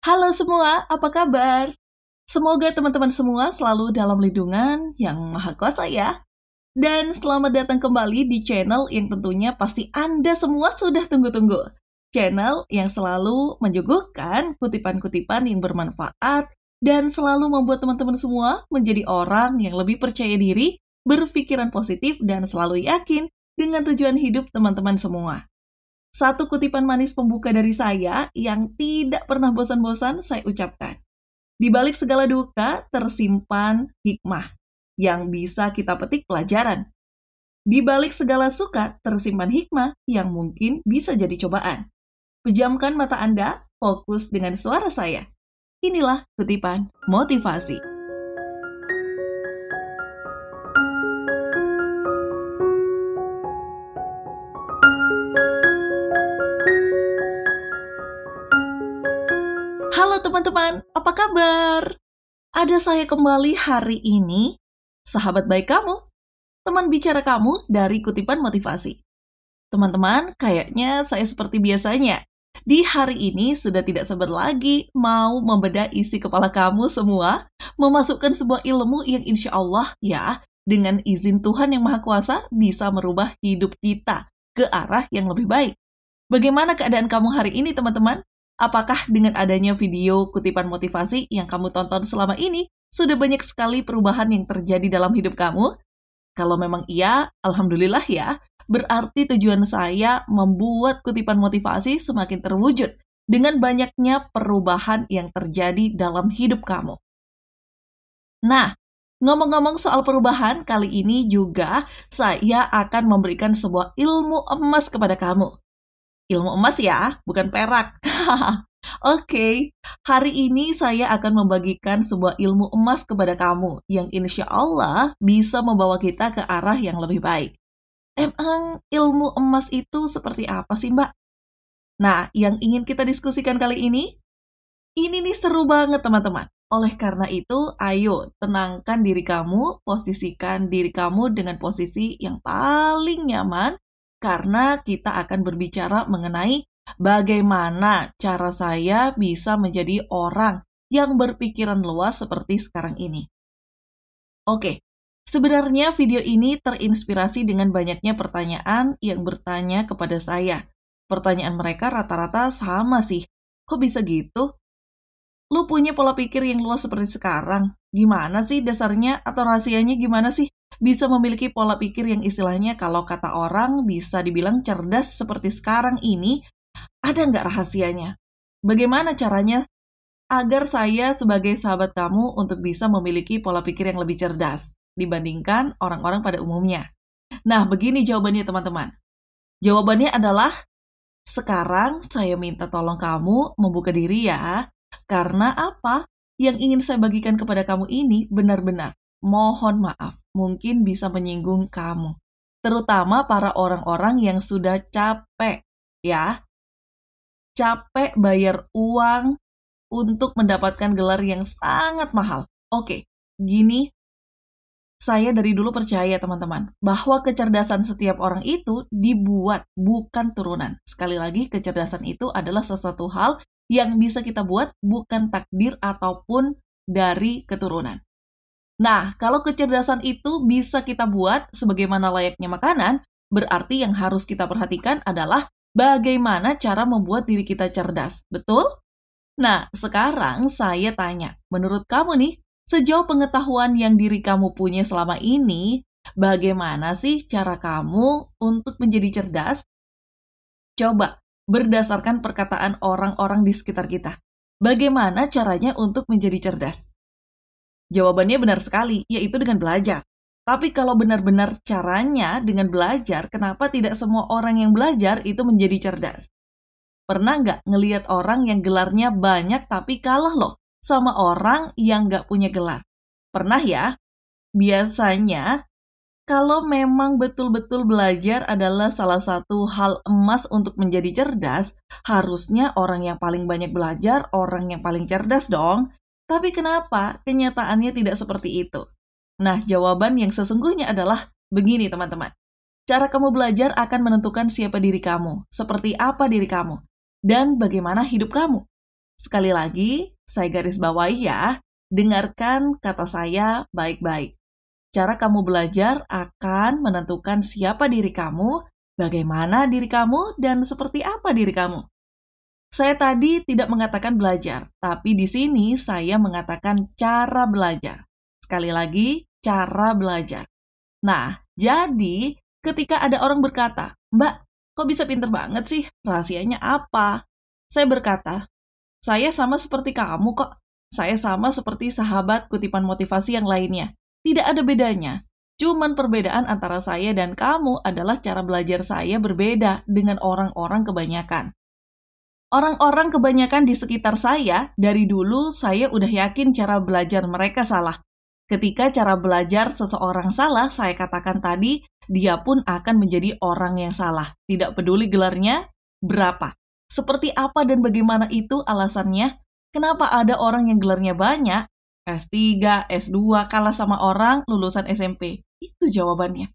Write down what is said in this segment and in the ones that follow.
Halo semua, apa kabar? Semoga teman-teman semua selalu dalam lindungan yang maha kuasa ya. Dan selamat datang kembali di channel yang tentunya pasti Anda semua sudah tunggu-tunggu. Channel yang selalu menyuguhkan kutipan-kutipan yang bermanfaat dan selalu membuat teman-teman semua menjadi orang yang lebih percaya diri, berpikiran positif, dan selalu yakin dengan tujuan hidup teman-teman semua. Satu kutipan manis pembuka dari saya yang tidak pernah bosan-bosan saya ucapkan. Di balik segala duka tersimpan hikmah yang bisa kita petik pelajaran. Di balik segala suka tersimpan hikmah yang mungkin bisa jadi cobaan. Pejamkan mata Anda, fokus dengan suara saya. Inilah kutipan motivasi. teman-teman, apa kabar? Ada saya kembali hari ini, sahabat baik kamu, teman bicara kamu dari kutipan motivasi. Teman-teman, kayaknya saya seperti biasanya. Di hari ini sudah tidak sabar lagi mau membedah isi kepala kamu semua, memasukkan sebuah ilmu yang insya Allah ya, dengan izin Tuhan yang Maha Kuasa bisa merubah hidup kita ke arah yang lebih baik. Bagaimana keadaan kamu hari ini, teman-teman? Apakah dengan adanya video kutipan motivasi yang kamu tonton selama ini, sudah banyak sekali perubahan yang terjadi dalam hidup kamu? Kalau memang iya, alhamdulillah ya. Berarti tujuan saya membuat kutipan motivasi semakin terwujud dengan banyaknya perubahan yang terjadi dalam hidup kamu. Nah, Ngomong-ngomong soal perubahan, kali ini juga saya akan memberikan sebuah ilmu emas kepada kamu ilmu emas ya, bukan perak. Oke, okay, hari ini saya akan membagikan sebuah ilmu emas kepada kamu yang insya Allah bisa membawa kita ke arah yang lebih baik. Emang ilmu emas itu seperti apa sih mbak? Nah, yang ingin kita diskusikan kali ini, ini nih seru banget teman-teman. Oleh karena itu, ayo tenangkan diri kamu, posisikan diri kamu dengan posisi yang paling nyaman, karena kita akan berbicara mengenai bagaimana cara saya bisa menjadi orang yang berpikiran luas seperti sekarang ini. Oke, sebenarnya video ini terinspirasi dengan banyaknya pertanyaan yang bertanya kepada saya. Pertanyaan mereka rata-rata sama sih. Kok bisa gitu? Lu punya pola pikir yang luas seperti sekarang. Gimana sih dasarnya atau rahasianya gimana sih? bisa memiliki pola pikir yang istilahnya kalau kata orang bisa dibilang cerdas seperti sekarang ini, ada nggak rahasianya? Bagaimana caranya agar saya sebagai sahabat kamu untuk bisa memiliki pola pikir yang lebih cerdas dibandingkan orang-orang pada umumnya? Nah, begini jawabannya teman-teman. Jawabannya adalah, sekarang saya minta tolong kamu membuka diri ya, karena apa yang ingin saya bagikan kepada kamu ini benar-benar mohon maaf mungkin bisa menyinggung kamu, terutama para orang-orang yang sudah capek, ya. Capek bayar uang untuk mendapatkan gelar yang sangat mahal. Oke, gini. Saya dari dulu percaya, teman-teman, bahwa kecerdasan setiap orang itu dibuat, bukan turunan. Sekali lagi, kecerdasan itu adalah sesuatu hal yang bisa kita buat, bukan takdir ataupun dari keturunan. Nah, kalau kecerdasan itu bisa kita buat sebagaimana layaknya makanan, berarti yang harus kita perhatikan adalah bagaimana cara membuat diri kita cerdas, betul? Nah, sekarang saya tanya, menurut kamu nih, sejauh pengetahuan yang diri kamu punya selama ini, bagaimana sih cara kamu untuk menjadi cerdas? Coba, berdasarkan perkataan orang-orang di sekitar kita, bagaimana caranya untuk menjadi cerdas? Jawabannya benar sekali, yaitu dengan belajar. Tapi kalau benar-benar caranya dengan belajar, kenapa tidak semua orang yang belajar itu menjadi cerdas? Pernah nggak ngeliat orang yang gelarnya banyak tapi kalah loh sama orang yang nggak punya gelar? Pernah ya? Biasanya, kalau memang betul-betul belajar adalah salah satu hal emas untuk menjadi cerdas, harusnya orang yang paling banyak belajar, orang yang paling cerdas dong. Tapi kenapa kenyataannya tidak seperti itu? Nah, jawaban yang sesungguhnya adalah begini, teman-teman. Cara kamu belajar akan menentukan siapa diri kamu, seperti apa diri kamu, dan bagaimana hidup kamu. Sekali lagi, saya garis bawahi ya, dengarkan kata saya baik-baik. Cara kamu belajar akan menentukan siapa diri kamu, bagaimana diri kamu, dan seperti apa diri kamu. Saya tadi tidak mengatakan belajar, tapi di sini saya mengatakan cara belajar. Sekali lagi, cara belajar. Nah, jadi ketika ada orang berkata, Mbak, kok bisa pinter banget sih? Rahasianya apa? Saya berkata, saya sama seperti kamu kok. Saya sama seperti sahabat kutipan motivasi yang lainnya. Tidak ada bedanya. Cuman perbedaan antara saya dan kamu adalah cara belajar saya berbeda dengan orang-orang kebanyakan. Orang-orang kebanyakan di sekitar saya, dari dulu saya udah yakin cara belajar mereka salah. Ketika cara belajar seseorang salah, saya katakan tadi, dia pun akan menjadi orang yang salah. Tidak peduli gelarnya, berapa. Seperti apa dan bagaimana itu alasannya? Kenapa ada orang yang gelarnya banyak, S3, S2, kalah sama orang lulusan SMP? Itu jawabannya.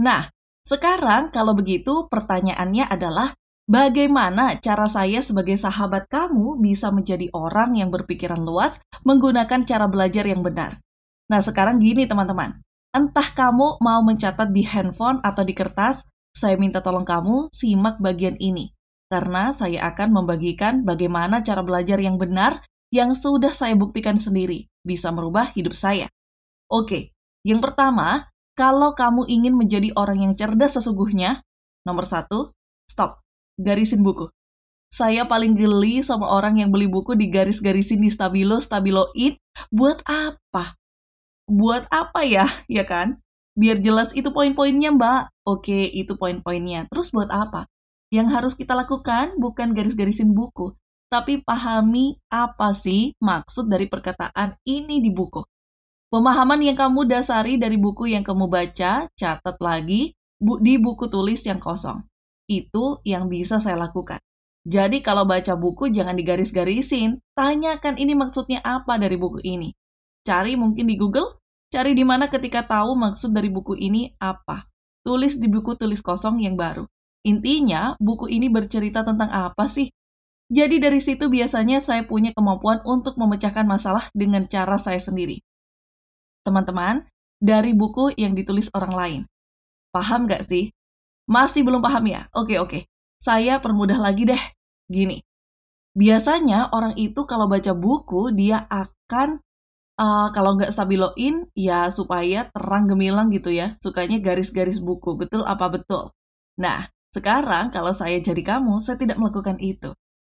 Nah, sekarang kalau begitu pertanyaannya adalah, Bagaimana cara saya sebagai sahabat kamu bisa menjadi orang yang berpikiran luas menggunakan cara belajar yang benar? Nah, sekarang gini teman-teman. Entah kamu mau mencatat di handphone atau di kertas, saya minta tolong kamu simak bagian ini. Karena saya akan membagikan bagaimana cara belajar yang benar yang sudah saya buktikan sendiri bisa merubah hidup saya. Oke, yang pertama, kalau kamu ingin menjadi orang yang cerdas sesungguhnya, nomor satu, stop garisin buku. Saya paling geli sama orang yang beli buku di garis garisin di stabilo, stabiloin. Buat apa? Buat apa ya? Ya kan? Biar jelas itu poin-poinnya, Mbak. Oke, itu poin-poinnya. Terus buat apa? Yang harus kita lakukan bukan garis-garisin buku, tapi pahami apa sih maksud dari perkataan ini di buku. Pemahaman yang kamu dasari dari buku yang kamu baca, catat lagi bu di buku tulis yang kosong. Itu yang bisa saya lakukan. Jadi kalau baca buku jangan digaris-garisin, tanyakan ini maksudnya apa dari buku ini. Cari mungkin di Google, cari di mana ketika tahu maksud dari buku ini apa. Tulis di buku tulis kosong yang baru. Intinya, buku ini bercerita tentang apa sih? Jadi dari situ biasanya saya punya kemampuan untuk memecahkan masalah dengan cara saya sendiri. Teman-teman, dari buku yang ditulis orang lain. Paham nggak sih masih belum paham ya? Oke, oke. Saya permudah lagi deh. Gini. Biasanya orang itu kalau baca buku dia akan uh, kalau nggak stabiloin ya supaya terang gemilang gitu ya. Sukanya garis-garis buku. Betul apa betul? Nah, sekarang kalau saya jadi kamu, saya tidak melakukan itu.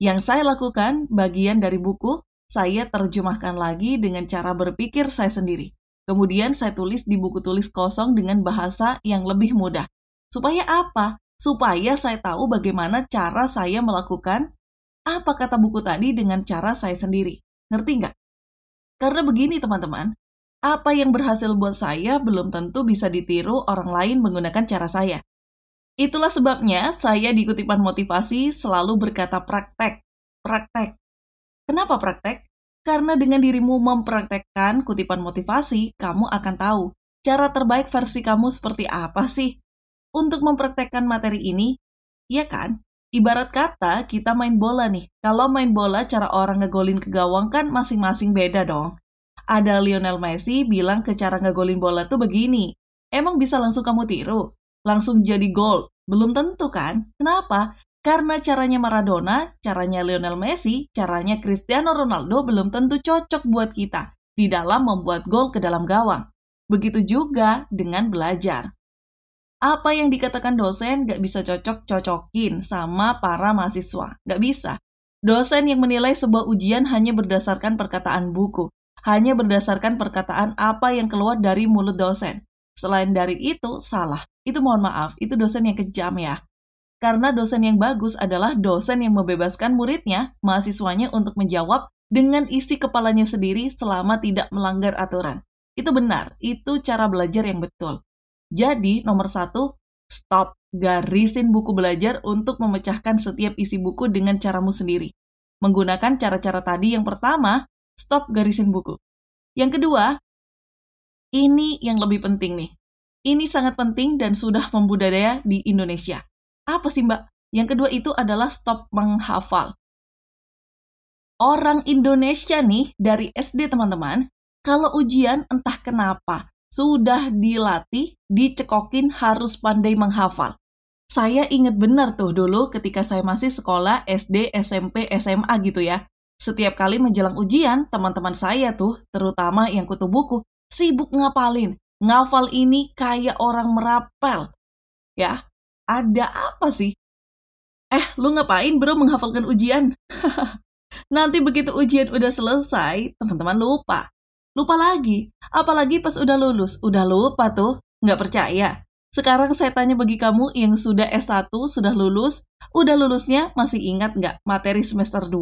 Yang saya lakukan bagian dari buku, saya terjemahkan lagi dengan cara berpikir saya sendiri. Kemudian saya tulis di buku tulis kosong dengan bahasa yang lebih mudah. Supaya apa? Supaya saya tahu bagaimana cara saya melakukan apa kata buku tadi dengan cara saya sendiri. Ngerti nggak? Karena begini teman-teman, apa yang berhasil buat saya belum tentu bisa ditiru orang lain menggunakan cara saya. Itulah sebabnya saya di kutipan motivasi selalu berkata praktek, praktek. Kenapa praktek? Karena dengan dirimu mempraktekkan kutipan motivasi, kamu akan tahu cara terbaik versi kamu seperti apa sih untuk mempraktekkan materi ini, ya kan? Ibarat kata kita main bola nih. Kalau main bola cara orang ngegolin ke gawang kan masing-masing beda dong. Ada Lionel Messi bilang ke cara ngegolin bola tuh begini. Emang bisa langsung kamu tiru? Langsung jadi gol? Belum tentu kan? Kenapa? Karena caranya Maradona, caranya Lionel Messi, caranya Cristiano Ronaldo belum tentu cocok buat kita di dalam membuat gol ke dalam gawang. Begitu juga dengan belajar apa yang dikatakan dosen gak bisa cocok-cocokin sama para mahasiswa. gak bisa. Dosen yang menilai sebuah ujian hanya berdasarkan perkataan buku, hanya berdasarkan perkataan apa yang keluar dari mulut dosen. Selain dari itu, salah. Itu mohon maaf, itu dosen yang kejam ya. Karena dosen yang bagus adalah dosen yang membebaskan muridnya, mahasiswanya untuk menjawab dengan isi kepalanya sendiri selama tidak melanggar aturan. Itu benar, itu cara belajar yang betul. Jadi nomor satu, stop garisin buku belajar untuk memecahkan setiap isi buku dengan caramu sendiri. Menggunakan cara-cara tadi yang pertama, stop garisin buku. Yang kedua, ini yang lebih penting nih. Ini sangat penting dan sudah membudaya di Indonesia. Apa sih mbak? Yang kedua itu adalah stop menghafal. Orang Indonesia nih dari SD teman-teman, kalau ujian entah kenapa sudah dilatih, dicekokin harus pandai menghafal. Saya inget benar tuh dulu ketika saya masih sekolah SD, SMP, SMA gitu ya. Setiap kali menjelang ujian, teman-teman saya tuh, terutama yang kutu buku, sibuk ngapalin. Ngafal ini kayak orang merapel. Ya, ada apa sih? Eh, lu ngapain bro menghafalkan ujian? Nanti begitu ujian udah selesai, teman-teman lupa. Lupa lagi. Apalagi pas udah lulus, udah lupa tuh. Nggak percaya. Sekarang saya tanya bagi kamu yang sudah S1, sudah lulus, udah lulusnya masih ingat nggak materi semester 2?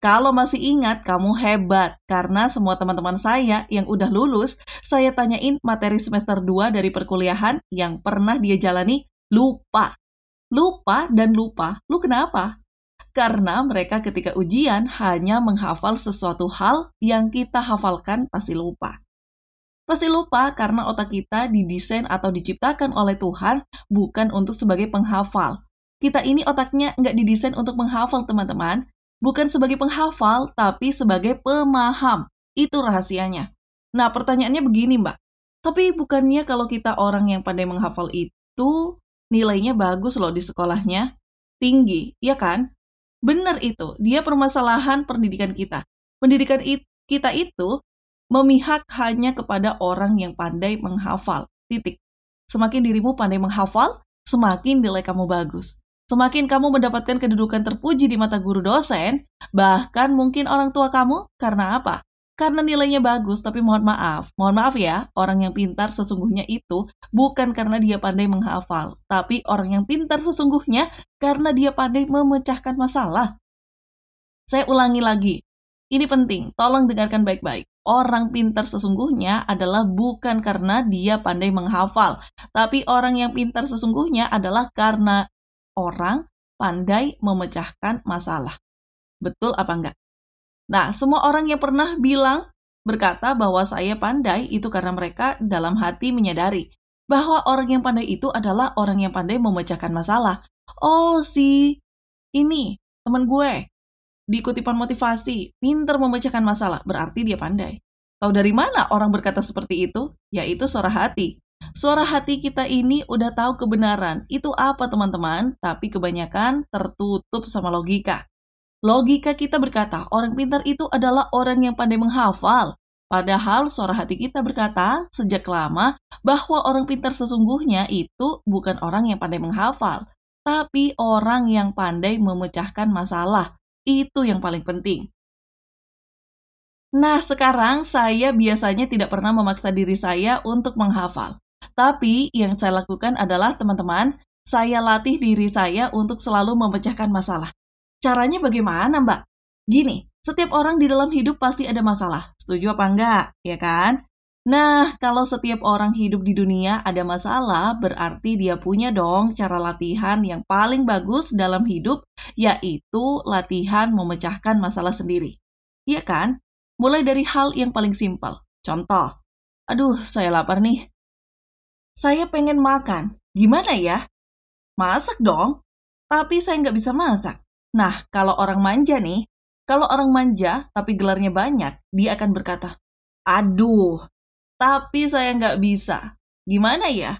Kalau masih ingat, kamu hebat. Karena semua teman-teman saya yang udah lulus, saya tanyain materi semester 2 dari perkuliahan yang pernah dia jalani, lupa. Lupa dan lupa. Lu kenapa? karena mereka ketika ujian hanya menghafal sesuatu hal yang kita hafalkan pasti lupa. Pasti lupa karena otak kita didesain atau diciptakan oleh Tuhan bukan untuk sebagai penghafal. Kita ini otaknya nggak didesain untuk menghafal, teman-teman. Bukan sebagai penghafal, tapi sebagai pemaham. Itu rahasianya. Nah, pertanyaannya begini, Mbak. Tapi bukannya kalau kita orang yang pandai menghafal itu, nilainya bagus loh di sekolahnya? Tinggi, ya kan? Benar itu, dia permasalahan pendidikan kita. Pendidikan it, kita itu memihak hanya kepada orang yang pandai menghafal. Titik. Semakin dirimu pandai menghafal, semakin nilai kamu bagus. Semakin kamu mendapatkan kedudukan terpuji di mata guru dosen, bahkan mungkin orang tua kamu, karena apa? karena nilainya bagus, tapi mohon maaf, mohon maaf ya, orang yang pintar sesungguhnya itu bukan karena dia pandai menghafal, tapi orang yang pintar sesungguhnya karena dia pandai memecahkan masalah. Saya ulangi lagi, ini penting, tolong dengarkan baik-baik. Orang pintar sesungguhnya adalah bukan karena dia pandai menghafal, tapi orang yang pintar sesungguhnya adalah karena orang pandai memecahkan masalah. Betul apa enggak? Nah, semua orang yang pernah bilang berkata bahwa saya pandai itu karena mereka dalam hati menyadari bahwa orang yang pandai itu adalah orang yang pandai memecahkan masalah. Oh, si ini teman gue di kutipan motivasi, pinter memecahkan masalah, berarti dia pandai. Tahu dari mana orang berkata seperti itu? Yaitu suara hati. Suara hati kita ini udah tahu kebenaran. Itu apa teman-teman? Tapi kebanyakan tertutup sama logika. Logika kita berkata, orang pintar itu adalah orang yang pandai menghafal. Padahal suara hati kita berkata sejak lama bahwa orang pintar sesungguhnya itu bukan orang yang pandai menghafal, tapi orang yang pandai memecahkan masalah. Itu yang paling penting. Nah, sekarang saya biasanya tidak pernah memaksa diri saya untuk menghafal. Tapi yang saya lakukan adalah, teman-teman, saya latih diri saya untuk selalu memecahkan masalah. Caranya bagaimana, Mbak? Gini, setiap orang di dalam hidup pasti ada masalah. Setuju apa enggak? Ya kan? Nah, kalau setiap orang hidup di dunia ada masalah, berarti dia punya dong cara latihan yang paling bagus dalam hidup, yaitu latihan memecahkan masalah sendiri. Iya kan? Mulai dari hal yang paling simpel. Contoh, aduh saya lapar nih. Saya pengen makan. Gimana ya? Masak dong. Tapi saya nggak bisa masak. Nah, kalau orang manja nih, kalau orang manja tapi gelarnya banyak, dia akan berkata, Aduh, tapi saya nggak bisa. Gimana ya?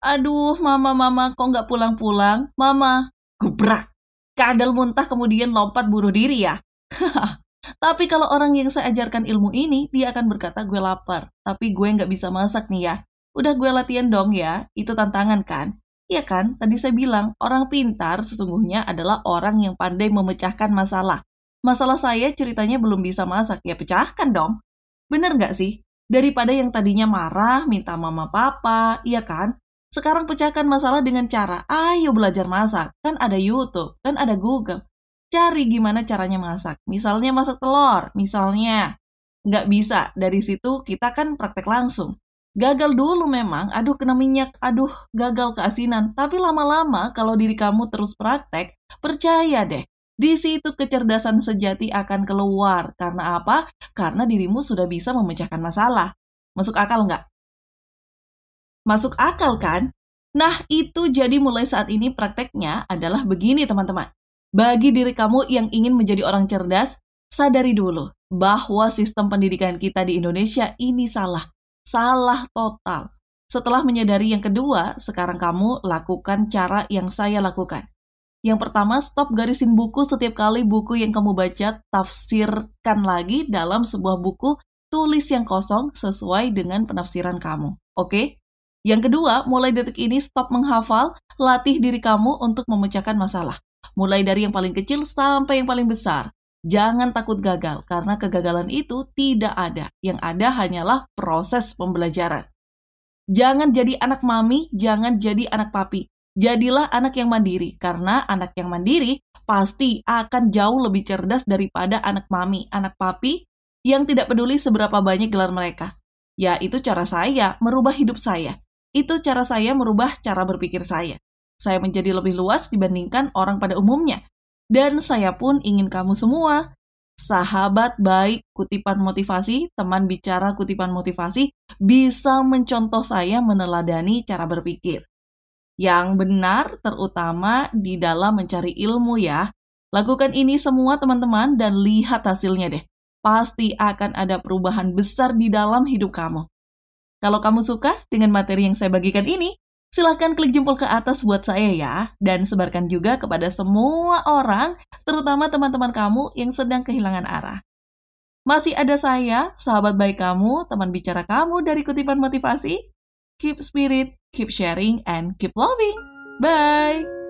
Aduh, mama, mama, kok nggak pulang-pulang? Mama, gubrak. Kadal muntah kemudian lompat bunuh diri ya. tapi kalau orang yang saya ajarkan ilmu ini, dia akan berkata gue lapar, tapi gue nggak bisa masak nih ya. Udah gue latihan dong ya, itu tantangan kan? Iya kan? Tadi saya bilang, orang pintar sesungguhnya adalah orang yang pandai memecahkan masalah. Masalah saya ceritanya belum bisa masak, ya pecahkan dong. Bener nggak sih? Daripada yang tadinya marah, minta mama papa, iya kan? Sekarang pecahkan masalah dengan cara, ayo belajar masak. Kan ada Youtube, kan ada Google. Cari gimana caranya masak. Misalnya masak telur, misalnya. Nggak bisa, dari situ kita kan praktek langsung. Gagal dulu memang, aduh kena minyak, aduh gagal keasinan. Tapi lama-lama kalau diri kamu terus praktek, percaya deh, di situ kecerdasan sejati akan keluar. Karena apa? Karena dirimu sudah bisa memecahkan masalah. Masuk akal nggak? Masuk akal kan? Nah, itu jadi mulai saat ini prakteknya adalah begini teman-teman. Bagi diri kamu yang ingin menjadi orang cerdas, sadari dulu bahwa sistem pendidikan kita di Indonesia ini salah salah total. Setelah menyadari yang kedua, sekarang kamu lakukan cara yang saya lakukan. Yang pertama, stop garisin buku setiap kali buku yang kamu baca, tafsirkan lagi dalam sebuah buku, tulis yang kosong sesuai dengan penafsiran kamu. Oke? Okay? Yang kedua, mulai detik ini stop menghafal, latih diri kamu untuk memecahkan masalah. Mulai dari yang paling kecil sampai yang paling besar. Jangan takut gagal, karena kegagalan itu tidak ada. Yang ada hanyalah proses pembelajaran. Jangan jadi anak mami, jangan jadi anak papi. Jadilah anak yang mandiri, karena anak yang mandiri pasti akan jauh lebih cerdas daripada anak mami, anak papi yang tidak peduli seberapa banyak gelar mereka. Ya, itu cara saya merubah hidup saya. Itu cara saya merubah cara berpikir saya. Saya menjadi lebih luas dibandingkan orang pada umumnya, dan saya pun ingin kamu semua, sahabat baik kutipan motivasi, teman bicara kutipan motivasi, bisa mencontoh saya meneladani cara berpikir. Yang benar terutama di dalam mencari ilmu ya. Lakukan ini semua teman-teman dan lihat hasilnya deh. Pasti akan ada perubahan besar di dalam hidup kamu. Kalau kamu suka dengan materi yang saya bagikan ini, Silahkan klik jempol ke atas buat saya ya, dan sebarkan juga kepada semua orang, terutama teman-teman kamu yang sedang kehilangan arah. Masih ada saya, sahabat baik kamu, teman bicara kamu dari kutipan motivasi. Keep spirit, keep sharing, and keep loving. Bye!